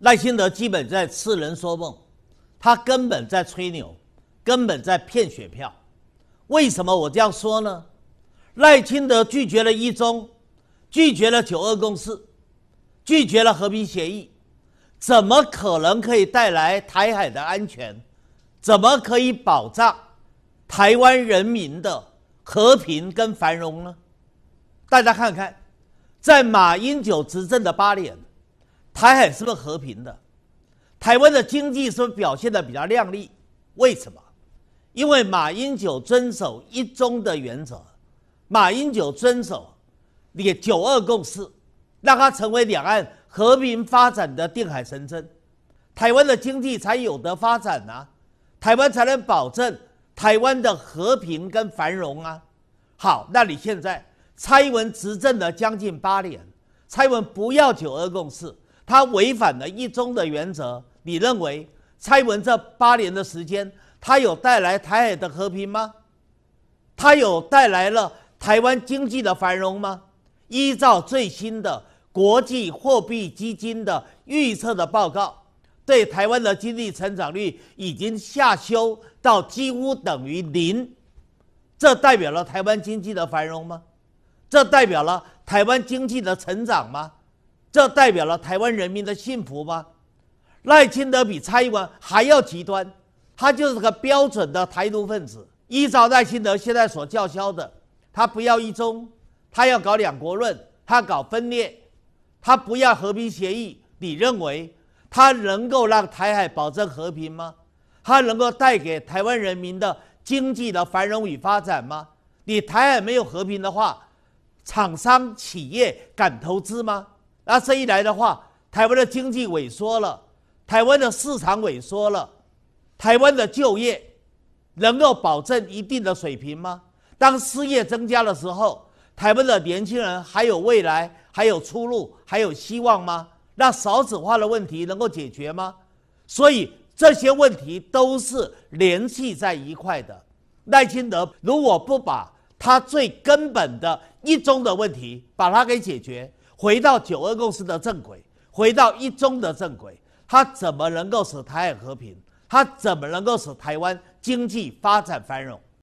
赖清德基本在痴人说梦，他根本在吹牛，根本在骗选票。为什么我这样说呢？赖清德拒绝了一中，拒绝了九二共识，拒绝了和平协议，怎么可能可以带来台海的安全？怎么可以保障台湾人民的和平跟繁荣呢？大家看看，在马英九执政的八年。台海是不是和平的？台湾的经济是不是表现的比较亮丽？为什么？因为马英九遵守一中的原则，马英九遵守你九二共识，让它成为两岸和平发展的定海神针，台湾的经济才有得发展啊，台湾才能保证台湾的和平跟繁荣啊。好，那你现在蔡英文执政了将近八年，蔡英文不要九二共识。他违反了一中的原则，你认为蔡文这八年的时间，他有带来台海的和平吗？他有带来了台湾经济的繁荣吗？依照最新的国际货币基金的预测的报告，对台湾的经济成长率已经下修到几乎等于零，这代表了台湾经济的繁荣吗？这代表了台湾经济的成长吗？这代表了台湾人民的幸福吗？赖清德比蔡英文还要极端，他就是个标准的台独分子。依照赖清德现在所叫嚣的，他不要一中，他要搞两国论，他搞分裂，他不要和平协议。你认为他能够让台海保证和平吗？他能够带给台湾人民的经济的繁荣与发展吗？你台海没有和平的话，厂商企业敢投资吗？那这一来的话，台湾的经济萎缩了，台湾的市场萎缩了，台湾的就业能够保证一定的水平吗？当失业增加的时候，台湾的年轻人还有未来、还有出路、还有希望吗？那少子化的问题能够解决吗？所以这些问题都是联系在一块的。赖清德如果不把他最根本的一中的问题把它给解决，回到九二共识的正轨，回到一中的正轨，它怎么能够使台海和平？它怎么能够使台湾经济发展繁荣？